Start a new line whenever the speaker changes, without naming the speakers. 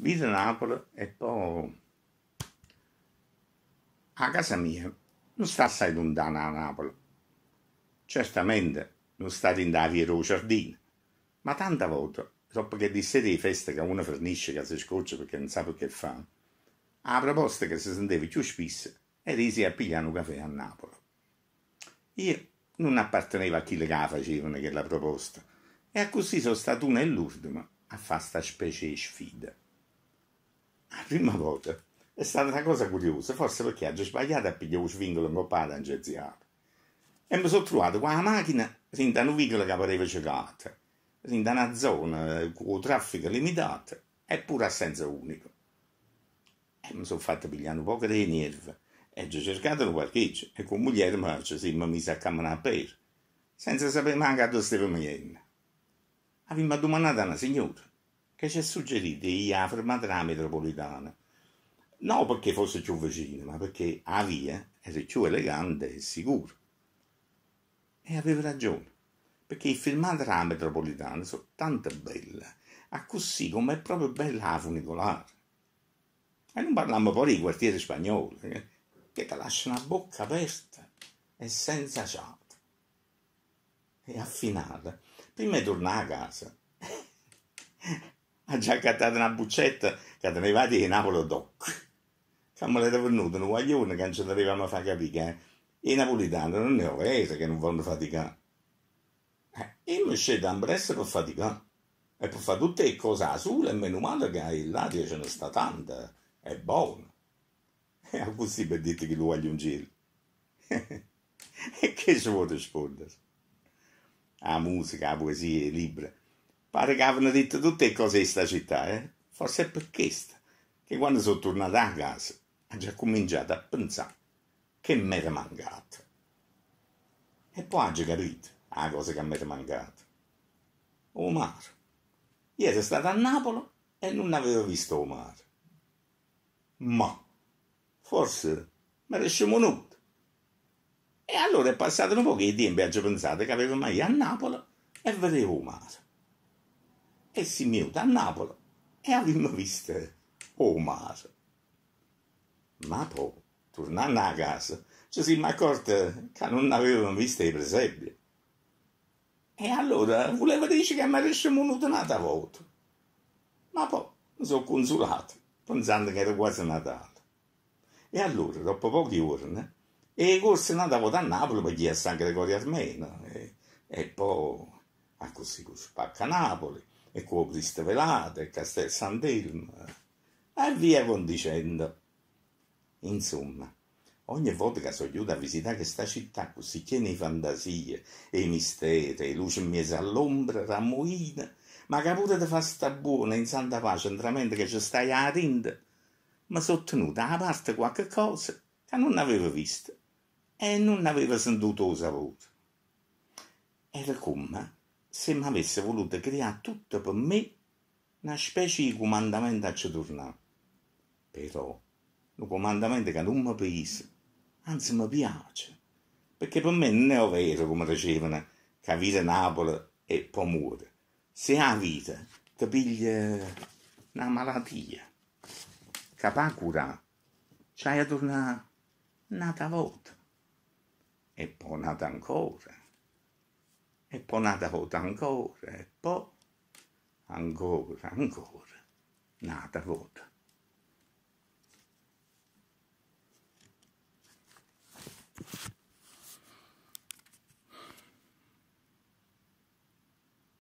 Villa Napoli e poi a casa mia non sta assai lontana a Napoli. Certamente non sta in da via Rocciardina, ma tante volte troppo che di sera di feste che uno fornisce che si scoccia perché non sa che fa, a proposta che si sentiva più spesso e risi a pigliare un caffè a Napoli. Io non appartenevo a chi le facevano che la proposta, e così sono stato uno e l'ultimo a fare questa specie di sfida prima volta è stata una cosa curiosa, forse perché ha già sbagliato a pigliare un svincolo mio padre in Geziato. E mi sono trovato con la macchina, sin da un vicolo che pareva cecata, sin da una zona eh, con traffico limitato, eppure a senso unico. E mi sono fatto pigliare un po' dei nervi, e ho cercato un parcheggio, e con moglie mi si mi mise a camminare a per, senza sapere neanche dove stavo venendo. Avevo domandato a una signora, che ci ha suggerito la fermata della metropolitana. Non perché fosse più vicino, ma perché la via era più elegante e sicura. E aveva ragione, perché i filmati della sono tanto belli, così come è proprio bella la funicolare. E non parliamo poi di quartiere spagnoli, eh? che ti lasciano la bocca aperta e senza ciabatte. E a finale, prima di tornare a casa, ha già cattato una buccetta che teneva di Napoli doc. Come l'era venuto un guaglione che non ce dovevamo far capire che eh. i napolitani non ne ho avete che non vogliono faticare. Eh, io mi scende a presto per faticare. E per fare tutte le cose a sole, e meno male che il latte ce ne sta tanta. È buono. E così per dirti che lo voglio un giro. e che ci vuole rispondere? La musica, la poesia, i libri Pare che avevano detto tutte le cose di questa città, eh? Forse è per questo che quando sono tornato a casa ha già cominciato a pensare che mi era mancato. E poi ha già capito la cosa che mi era mancata. O mare. Ieri sono stato a Napoli e non avevo visto il mare. Ma forse mi riusciamo nudo. E allora è passato un po' che tempo e ho pensato che avevo mai a Napoli e vedevo il mare e si muta a Napoli e avevamo visto oh mare. Ma poi, tornando a casa, ci siamo accorti che non avevamo visto i presepi. E allora voleva dire che mi avessimo venuto un'altra volta. Ma poi mi sono consolato, pensando che era quasi Natale. E allora, dopo pochi giorni, e corse un'altra da a Napoli perché è San Gregorio Armeno. E, e poi a così spacca Napoli e con velate, e Castel Sant'Elmo, e via con dicendo. Insomma, ogni volta che sono venuto a visitare questa città, così piena di fantasie, e misteri, e luci mese all'ombra, ramoina, ma che pure ti fa sta buona in santa pace, entramente che ci stai a rinda, mi sono tenuta a parte qualche cosa che non avevo visto e non aveva sentito sapore. Era come se mi avesse voluto creare tutto per me una specie di comandamento a ci tornare. Però, un comandamento che non mi pesa, anzi mi piace, perché per me non è vero, come dicevano, che la vita Napoli e poi muore. Se ha vita, ti piglia una malattia, capà curare, c'hai a tornare un'altra volta, e poi un'altra ancora e poi un'altra volta ancora, e poi ancora, ancora, un'altra volta.